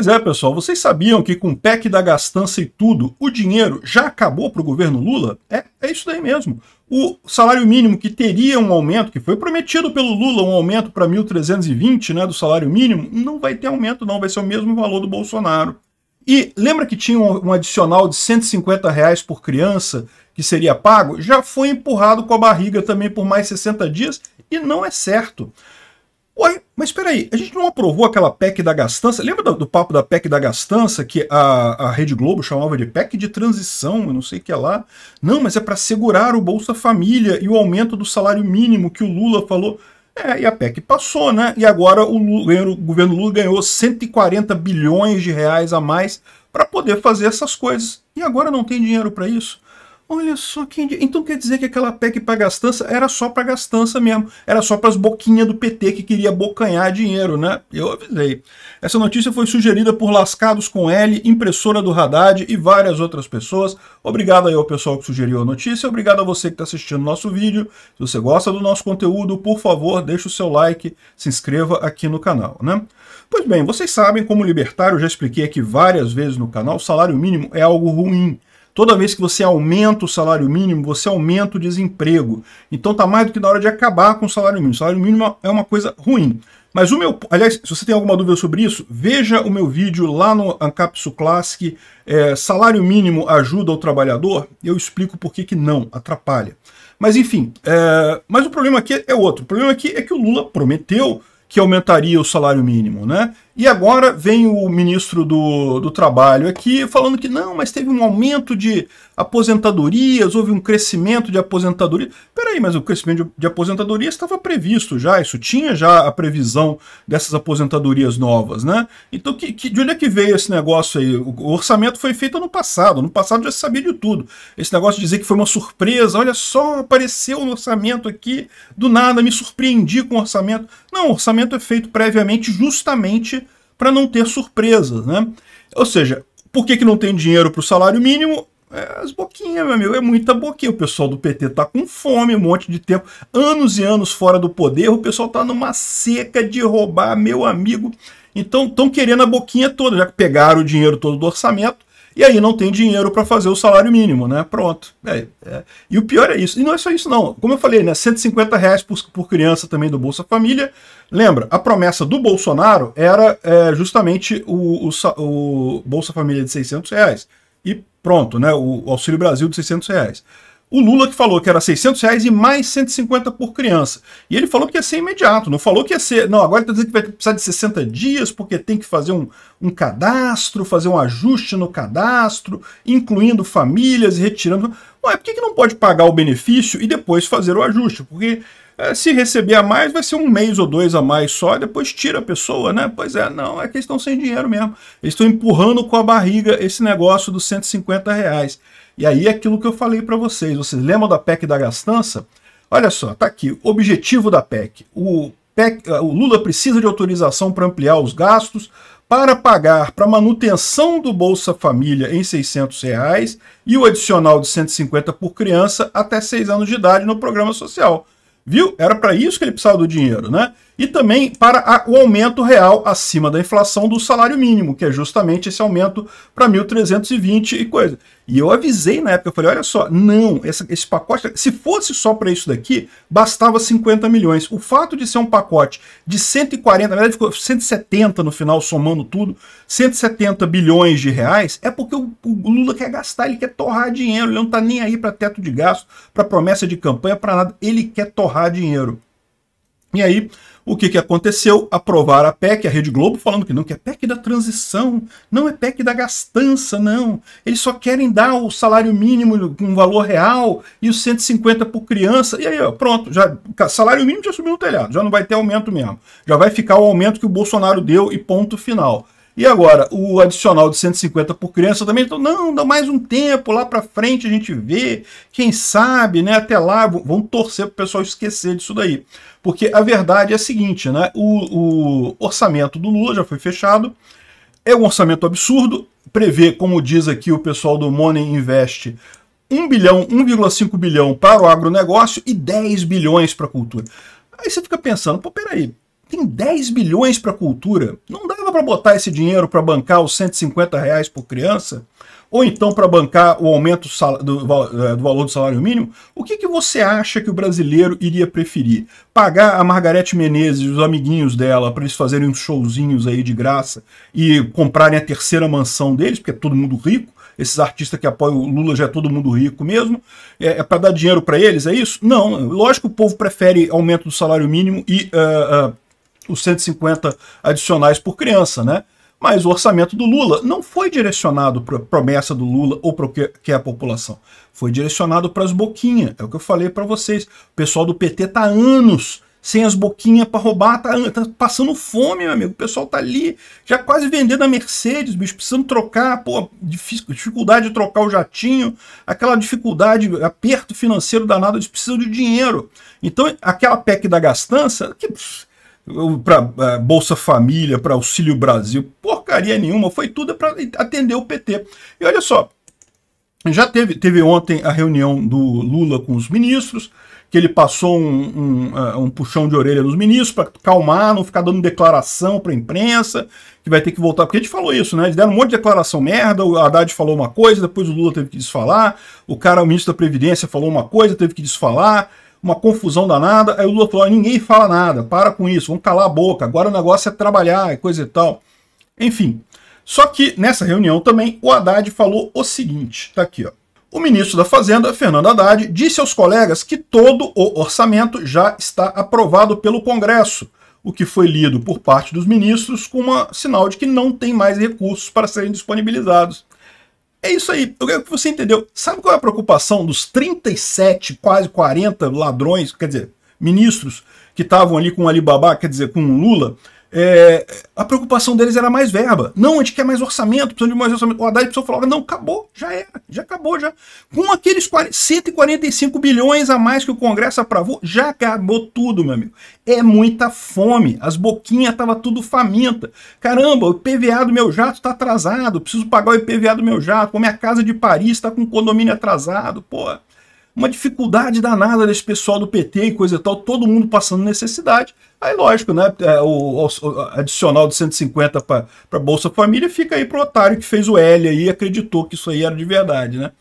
Pois é, pessoal, vocês sabiam que com o PEC da gastança e tudo, o dinheiro já acabou para o governo Lula? É, é isso daí mesmo. O salário mínimo que teria um aumento, que foi prometido pelo Lula, um aumento para 1.320 né, do salário mínimo, não vai ter aumento não, vai ser o mesmo valor do Bolsonaro. E lembra que tinha um, um adicional de 150 reais por criança que seria pago? Já foi empurrado com a barriga também por mais 60 dias e não é certo. Ué, mas espera aí, a gente não aprovou aquela PEC da gastança? Lembra do, do, papo da PEC da gastança que a, a Rede Globo chamava de PEC de transição, eu não sei o que é lá? Não, mas é para segurar o Bolsa Família e o aumento do salário mínimo que o Lula falou. É, e a PEC passou, né? E agora o, Lula, o governo Lula ganhou 140 bilhões de reais a mais para poder fazer essas coisas. E agora não tem dinheiro para isso? Olha só que. Então quer dizer que aquela PEC para gastança era só para gastança mesmo. Era só para as boquinhas do PT que queria bocanhar dinheiro, né? Eu avisei. Essa notícia foi sugerida por Lascados com L, impressora do Haddad e várias outras pessoas. Obrigado aí ao pessoal que sugeriu a notícia. Obrigado a você que está assistindo nosso vídeo. Se você gosta do nosso conteúdo, por favor, deixe o seu like, se inscreva aqui no canal, né? Pois bem, vocês sabem, como libertário, já expliquei aqui várias vezes no canal, o salário mínimo é algo ruim Toda vez que você aumenta o salário mínimo, você aumenta o desemprego. Então tá mais do que na hora de acabar com o salário mínimo. O salário mínimo é uma coisa ruim. Mas o meu, aliás, se você tem alguma dúvida sobre isso, veja o meu vídeo lá no Ancapsu Classic, é, salário mínimo ajuda o trabalhador, eu explico por que, que não, atrapalha. Mas enfim, é, mas o problema aqui é outro. O problema aqui é que o Lula prometeu que aumentaria o salário mínimo, né? E agora vem o ministro do, do Trabalho aqui falando que não, mas teve um aumento de aposentadorias, houve um crescimento de aposentadoria peraí, mas o crescimento de aposentadoria estava previsto já, isso tinha já a previsão dessas aposentadorias novas, né? Então, que, que, de onde é que veio esse negócio aí? O, orçamento foi feito ano passado, no passado já se sabia de tudo. Esse negócio de dizer que foi uma surpresa, olha só, apareceu no orçamento aqui, do nada, me surpreendi com o orçamento. Não, o orçamento é feito previamente justamente para não ter surpresas, né? Ou seja, por que, que não tem dinheiro para o salário mínimo? É, as boquinhas, meu amigo, é muita boquinha. O pessoal do PT tá com fome, um monte de tempo, anos e anos fora do poder, o pessoal tá numa seca de roubar, meu amigo. Então estão querendo a boquinha toda, já que pegaram o dinheiro todo do orçamento, e aí não tem dinheiro para fazer o salário mínimo, né? Pronto. É, é. E o pior é isso. E não é só isso, não. Como eu falei, né? 150 reais por, por criança também do Bolsa Família. Lembra, a promessa do Bolsonaro era é, justamente o, o, o Bolsa Família de 600 reais. Pronto, né? O, o Auxílio Brasil de 600 reais. O Lula que falou que era 600 reais e mais 150 por criança. E ele falou que ia ser imediato, não falou que ia ser... Não, agora está dizendo que vai precisar de 60 dias porque tem que fazer um, um cadastro, fazer um ajuste no cadastro, incluindo famílias e retirando... Ué, por que, que não pode pagar o benefício e depois fazer o ajuste? Porque é, se receber a mais, vai ser um mês ou dois a mais só, depois tira a pessoa, né? Pois é, não, é que eles estão sem dinheiro mesmo. Eles estão empurrando com a barriga esse negócio dos 150 reais. E aí é aquilo que eu falei para vocês. Vocês lembram da PEC da gastança? Olha só, tá aqui, objetivo da PEC. O, PEC, eh, o Lula precisa de autorização para ampliar os gastos, para pagar para manutenção do Bolsa Família em 600 reais, e o adicional de 150 por criança até 6 anos de idade no programa social. Viu? Era para isso que ele precisava do dinheiro, né? E também para a, o aumento real acima da inflação do salário mínimo, que é justamente esse aumento para 1.320 e coisa. E eu avisei na época, eu falei, olha só, não, essa, esse pacote, se fosse só para isso daqui, bastava 50 milhões. O fato de ser um pacote de 140, na verdade ficou 170 no final, somando tudo, 170 bilhões de reais, é porque o, o Lula quer gastar, ele quer torrar dinheiro, ele não está nem aí para teto de gasto, para promessa de campanha, para nada, ele quer torrar dinheiro. E aí, o que, que aconteceu? Aprovaram a PEC, a Rede Globo, falando que não, que é PEC da transição, não é PEC da gastança, não. Eles só querem dar o salário mínimo com um valor real e os 150 por criança. E aí, ó, pronto, já, salário mínimo já subiu no telhado, já não vai ter aumento mesmo. Já vai ficar o aumento que o Bolsonaro deu e ponto final. E agora, o adicional de 150 por criança também, então, não, dá mais um tempo, lá para frente a gente vê, quem sabe, né, até lá, vão torcer para o pessoal esquecer disso daí. Porque a verdade é a seguinte, né, o, o orçamento do Lula já foi fechado, é um orçamento absurdo, prevê, como diz aqui o pessoal do Money Invest, 1 bilhão, 1,5 bilhão para o agronegócio e 10 bilhões para a cultura. Aí você fica pensando, pô, peraí, tem 10 bilhões para a cultura? Não dá dava para botar esse dinheiro para bancar os 150 reais por criança? Ou então para bancar o aumento é, do, valor do salário mínimo? O que, que você acha que o brasileiro iria preferir? Pagar a Margarete Menezes e os amiguinhos dela para eles fazerem uns showzinhos aí de graça e comprarem a terceira mansão deles, porque é todo mundo rico? esses artistas que apoiam o Lula já é todo mundo rico mesmo, é, é para dar dinheiro para eles, é isso? Não, lógico que o povo prefere aumento do salário mínimo e uh, uh, os 150 adicionais por criança, né? Mas o orçamento do Lula não foi direcionado para a promessa do Lula ou para o que é a população. Foi direcionado para as boquinhas. É o que eu falei para vocês. O pessoal do PT tá anos sem as boquinhas para roubar, tá, tá, passando fome, meu amigo. O pessoal tá ali já quase vendendo a Mercedes, bicho, precisando trocar, pô, dificuldade de trocar o jatinho, aquela dificuldade, aperto financeiro danado, eles precisam de dinheiro. Então, aquela PEC da gastança, que pff, para é, Bolsa Família, para Auxílio Brasil, porcaria nenhuma, foi tudo para atender o PT. E olha só, já teve, teve ontem a reunião do Lula com os ministros, que ele passou um, um, é, um puxão de orelha nos ministros para calmar, não ficar dando declaração para a imprensa, que vai ter que voltar. Porque a gente falou isso, né? Eles deram um monte de declaração merda, o Haddad falou uma coisa, depois o Lula teve que desfalar, o cara, o ministro da Previdência, falou uma coisa, teve que desfalar uma confusão danada. Aí o Lula falou: ninguém fala nada, para com isso, vamos calar a boca. Agora o negócio é trabalhar e coisa e tal. Enfim. Só que nessa reunião também o Haddad falou o seguinte: tá aqui, ó. O ministro da Fazenda, Fernando Haddad, disse aos colegas que todo o orçamento já está aprovado pelo Congresso, o que foi lido por parte dos ministros como um sinal de que não tem mais recursos para serem disponibilizados. É isso aí, eu quero que você entendeu. Sabe qual é a preocupação dos 37, quase 40 ladrões, quer dizer, ministros que estavam ali com o Alibaba, quer dizer, com o Lula? É, a preocupação deles era mais verba. Não, a gente quer mais orçamento, precisamos de mais orçamento. O Haddad precisou falar: não, acabou, já era, já acabou, já. Com aqueles 145 bilhões a mais que o Congresso aprovou, já acabou tudo, meu amigo. É muita fome, as boquinhas estavam tudo faminta. Caramba, o IPVA do meu jato está atrasado, preciso pagar o IPVA do meu jato, a minha casa de Paris está com condomínio atrasado, porra uma dificuldade danada desse pessoal do PT e coisa e tal, todo mundo passando necessidade. Aí, lógico, né? É, o, adicional de 150 para Bolsa Família fica aí pro otário que fez o L aí e acreditou que isso aí era de verdade, né?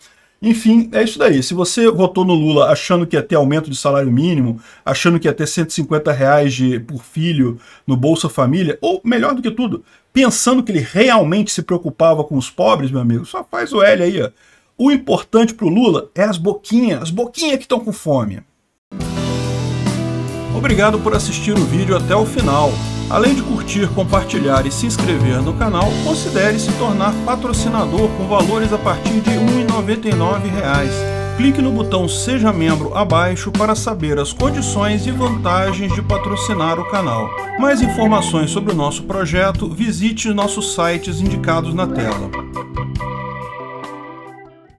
Enfim, é isso daí. Se você votou no Lula achando que ia ter aumento de salário mínimo, achando que ia ter 150 reais de, por filho no Bolsa Família, ou melhor do que tudo, pensando que ele realmente se preocupava com os pobres, meu amigo, só faz o L aí, ó. O importante para o Lula é as boquinhas, as boquinhas que estão com fome. Obrigado por assistir o vídeo até o final. Além de curtir, compartilhar e se inscrever no canal, considere se tornar patrocinador com valores a partir de R$ 1,99. Clique no botão Seja Membro abaixo para saber as condições e vantagens de patrocinar o canal. Mais informações sobre o nosso projeto, visite nossos sites indicados na tela.